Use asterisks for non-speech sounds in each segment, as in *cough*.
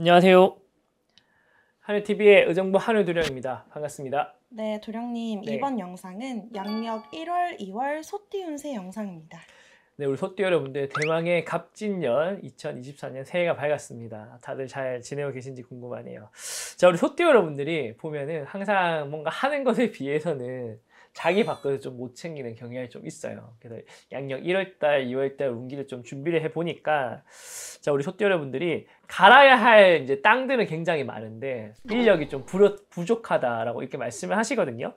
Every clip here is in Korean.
안녕하세요. 한우TV의 의정부 한우도령입니다. 반갑습니다. 네, 도령님. 네. 이번 영상은 양력 1월, 2월 소띠 운세 영상입니다. 네, 우리 소띠 여러분들 대망의 갑진년 2024년 새해가 밝았습니다. 다들 잘 지내고 계신지 궁금하네요. 자, 우리 소띠 여러분들이 보면은 항상 뭔가 하는 것에 비해서는 자기 밖에서 좀 못 챙기는 경향이 좀 있어요. 그래서 양력 1월달, 2월달 운기를 좀 준비를 해보니까 자, 우리 소띠 여러분들이 갈아야 할 이제 땅들은 굉장히 많은데 인력이 좀 부족하다라고 이렇게 말씀을 하시거든요.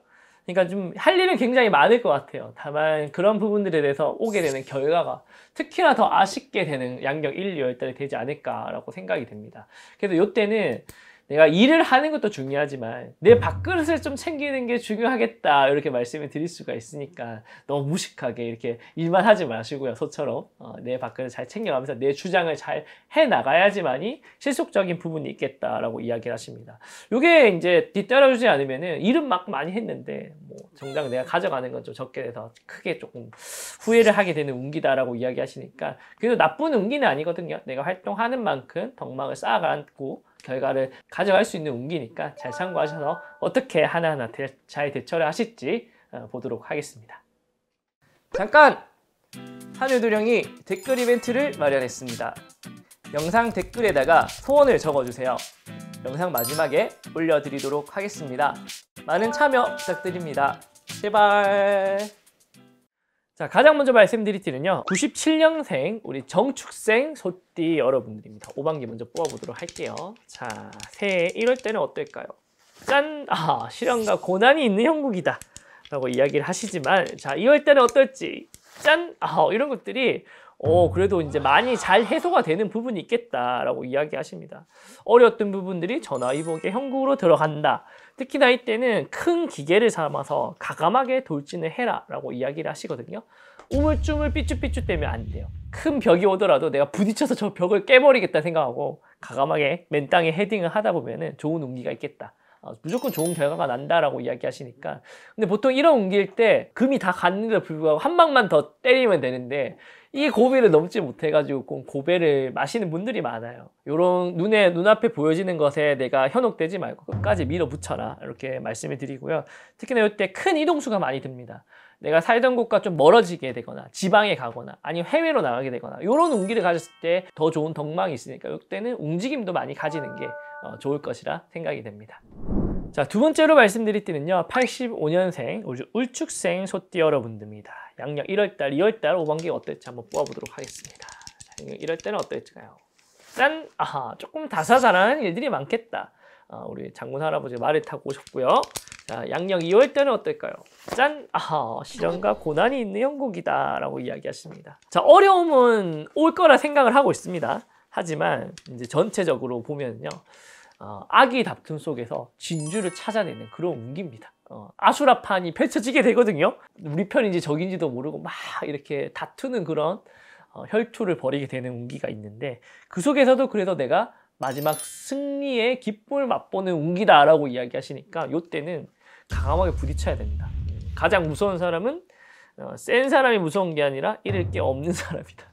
그러니까 좀 할 일은 굉장히 많을 것 같아요. 다만 그런 부분들에 대해서 오게 되는 결과가 특히나 더 아쉽게 되는 양력 1, 2월달에 되지 않을까라고 생각이 됩니다. 그래서 이때는 내가 일을 하는 것도 중요하지만 내 음. 밥그릇을 좀 챙기는 게 중요하겠다 이렇게 말씀을 드릴 수가 있으니까 너무 무식하게 이렇게 일만 하지 마시고요 소처럼 어, 내 밥그릇 잘 챙겨가면서 내 주장을 잘 해나가야지만이 실속적인 부분이 있겠다라고 이야기를 하십니다 이게 이제 뒤따라주지 않으면은 일은 막 많이 했는데 뭐 정작 내가 가져가는 건 좀 적게 돼서 크게 조금 후회를 하게 되는 운기다라고 이야기하시니까 그래도 나쁜 운기는 아니거든요 내가 활동하는 만큼 덕망을 쌓아가고 결과를 가져갈 수 있는 운기니까 잘 참고하셔서 어떻게 하나하나 대, 잘 대처를 하실지 어, 보도록 하겠습니다. 잠깐! 한유도령이 댓글 이벤트를 마련했습니다. 영상 댓글에다가 소원을 적어주세요. 영상 마지막에 올려드리도록 하겠습니다. 많은 참여 부탁드립니다. 제발... 자 가장 먼저 말씀드릴 티는요 97년생 우리 정축생 소띠 여러분들입니다 5반기 먼저 뽑아보도록 할게요 자 새해 1월 때는 어떨까요? 짠! 아 시련과 고난이 있는 형국이다 라고 이야기를 하시지만 자 이럴 때는 어떨지 짠! 아, 이런 것들이 어, 그래도 이제 많이 잘 해소가 되는 부분이 있겠다라고 이야기하십니다. 어려웠던 부분들이 전화위복의 형국으로 들어간다. 특히나 이때는 큰 기계를 삼아서 가감하게 돌진을 해라라고 이야기를 하시거든요. 우물쭈물 삐쭈삐쭈 되면 안 돼요. 큰 벽이 오더라도 내가 부딪혀서 저 벽을 깨버리겠다 생각하고 가감하게 맨땅에 헤딩을 하다 보면은 좋은 운기가 있겠다. 어, 무조건 좋은 결과가 난다라고 이야기하시니까 근데 보통 이런 옮길 때 금이 다갔는데 불구하고 한 방만 더 때리면 되는데 이 고비를 넘지 못해가지고 고배를 마시는 분들이 많아요 요런 눈에 눈앞에 보여지는 것에 내가 현혹되지 말고 끝까지 밀어붙여라 이렇게 말씀을 드리고요 특히나 이때 큰 이동수가 많이 듭니다 내가 살던 곳과 좀 멀어지게 되거나 지방에 가거나 아니면 해외로 나가게 되거나 요런 운기를 가졌을 때 더 좋은 덕망이 있으니까 이때는 움직임도 많이 가지는 게 어, 좋을 것이라 생각이 됩니다. 자, 두 번째로 말씀드릴 때는요 85년생 우리 울축생 소띠 여러분들입니다. 양력 1월달, 2월달 5번기 어떨지 한번 뽑아보도록 하겠습니다. 자, 력 1월달은 어떨지나요? 짠! 아하, 조금 다사다난 일들이 많겠다. 아, 우리 장군 할아버지 말을 타고 오셨고요. 자, 양력 2월 때는 어떨까요? 짠! 아하, 시련과 고난이 있는 형국이다 라고 이야기하십니다. 자, 어려움은 올 거라 생각을 하고 있습니다. 하지만 이제 전체적으로 보면요. 어, 악의 다툼 속에서 진주를 찾아내는 그런 운기입니다. 어, 아수라판이 펼쳐지게 되거든요. 우리 편인지 적인지도 모르고 막 이렇게 다투는 그런 어, 혈투를 벌이게 되는 운기가 있는데 그 속에서도 그래서 내가 마지막 승리의 기쁨을 맛보는 운기다라고 이야기하시니까 이때는 강하게 부딪혀야 됩니다. 가장 무서운 사람은 어, 센 사람이 무서운 게 아니라 잃을 게 없는 *laughs* 사람이다.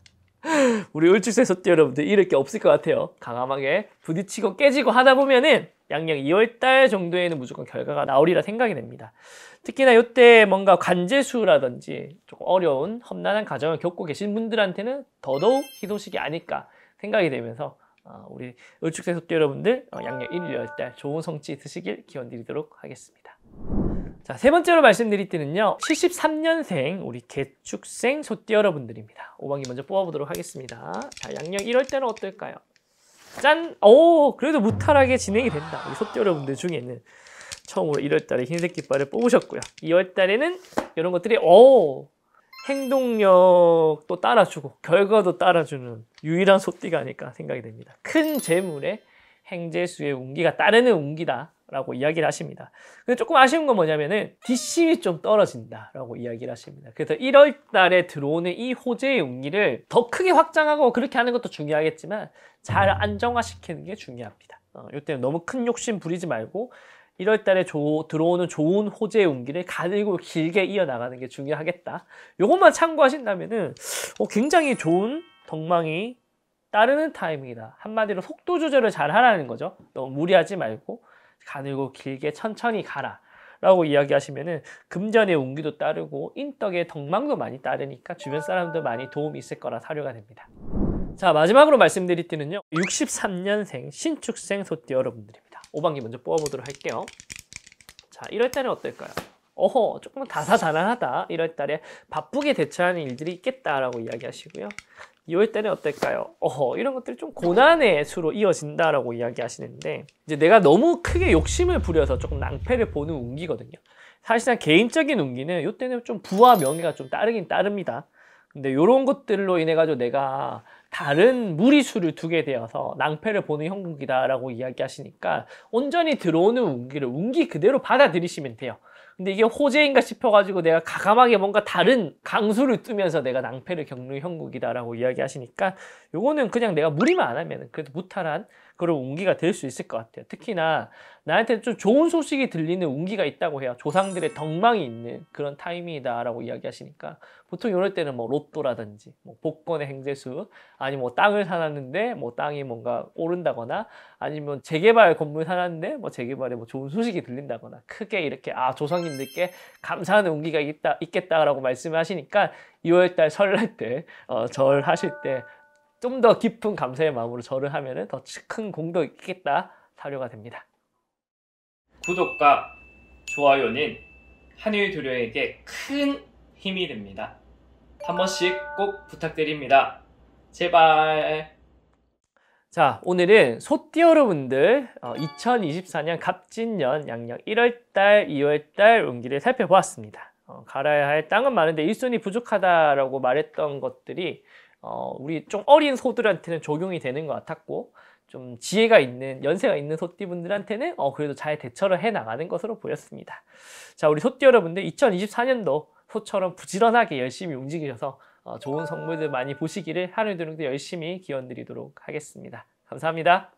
우리 울출세소띠 여러분들 이럴 게 없을 것 같아요. 강함하게 부딪히고 깨지고 하다 보면은 양양 2월달 정도에는 무조건 결과가 나오리라 생각이 됩니다. 특히나 이때 뭔가 관제수라든지 조금 어려운 험난한 과정을 겪고 계신 분들한테는 더더욱 희소식이 아닐까 생각이 되면서 어, 우리 을축세소띠 여러분들 어, 양양 1, 2월달 좋은 성취 있시길 기원 드리도록 하겠습니다. 자, 세 번째로 말씀드릴 때는요. 73년생 우리 개축생 소띠 여러분들입니다. 5번기 먼저 뽑아보도록 하겠습니다. 자, 양력 1월 때는 어떨까요? 짠! 오! 그래도 무탈하게 진행이 된다. 우리 소띠 여러분들 중에는 처음으로 1월달에 흰색 깃발을 뽑으셨고요. 2월달에는 이런 것들이 오! 행동력도 따라주고 결과도 따라주는 유일한 소띠가 아닐까 생각이 됩니다. 큰 재물에 행재수의 운기가 따르는 운기다. 라고 이야기를 하십니다. 근데 조금 아쉬운 건 뭐냐면은 DC이 좀 떨어진다 라고 이야기를 하십니다. 그래서 1월 달에 들어오는 이 호재의 용기를더 크게 확장하고 그렇게 하는 것도 중요하겠지만 잘 음. 안정화시키는 게 중요합니다. 어, 이때는 너무 큰 욕심 부리지 말고 1월 달에 조, 들어오는 좋은 호재의 용기를 가늘고 길게 이어나가는 게 중요하겠다. 이것만 참고하신다면은 어, 굉장히 좋은 덕망이 따르는 타이밍이다. 한마디로 속도 조절을 잘 하라는 거죠. 너무 무리하지 말고 가늘고 길게 천천히 가라. 라고 이야기하시면은 금전의 운기도 따르고 인덕의 덕망도 많이 따르니까 주변 사람도 많이 도움이 있을 거라 사료가 됩니다. 자 마지막으로 말씀드릴 때는요 63년생 신축생 소띠 여러분들입니다. 5반기 먼저 뽑아보도록 할게요. 자 1월 달에 어떨까요? 어허 조금 다사다난하다 1월 달에 바쁘게 대처하는 일들이 있겠다라고 이야기하시고요 이럴 때는 어떨까요? 어허, 이런 것들이 좀 고난의 수로 이어진다라고 이야기하시는데 이제 내가 너무 크게 욕심을 부려서 조금 낭패를 보는 운기거든요. 사실상 개인적인 운기는 이때는 좀 부와 명예가 좀 따르긴 따릅니다. 근데 이런 것들로 인해 가지고 내가 다른 무리수를 두게 되어서 낭패를 보는 형국이다라고 이야기하시니까 온전히 들어오는 운기를 운기 그대로 받아들이시면 돼요. 근데 이게 호재인가 싶어가지고 내가 가감하게 뭔가 다른 강수를 뜨면서 내가 낭패를 겪는 형국이다라고 이야기하시니까 요거는 그냥 내가 무리만 안 하면 그래도 무탈한 그런 운기가 될 수 있을 것 같아요. 특히나 나한테 좀 좋은 소식이 들리는 운기가 있다고 해요. 조상들의 덕망이 있는 그런 타이밍이다라고 이야기하시니까 보통 이럴 때는 뭐 로또라든지 뭐 복권의 행제수 아니면 뭐 땅을 사놨는데 뭐 땅이 뭔가 오른다거나 아니면 재개발 건물 사놨는데 뭐 재개발에 뭐 좋은 소식이 들린다거나 크게 이렇게 아 조상님들께 감사하는 운기가 있다 있겠다라고 말씀하시니까 2월달 설날 때 어, 절하실 때 좀더 깊은 감사의 마음으로 절을 하면 더 큰 공덕이 있겠다 사료가 됩니다. 구독과 좋아요는 한일 두려에게 큰 힘이 됩니다. 한 번씩 꼭 부탁드립니다. 제발. 자, 오늘은 소띠 여러분들 2024년 어, 갑진년 양력 1월달, 2월달 운기를 살펴보았습니다. 어, 갈아야 할 땅은 많은데 일손이 부족하다라고 말했던 것들이 어, 우리 좀 어린 소들한테는 적용이 되는 것 같았고 좀 지혜가 있는 연세가 있는 소띠분들한테는 어, 그래도 잘 대처를 해 나가는 것으로 보였습니다. 자 우리 소띠 여러분들 2024년도 소처럼 부지런하게 열심히 움직이셔서 어, 좋은 성물들 많이 보시기를 하늘두릉 열심히 기원드리도록 하겠습니다. 감사합니다.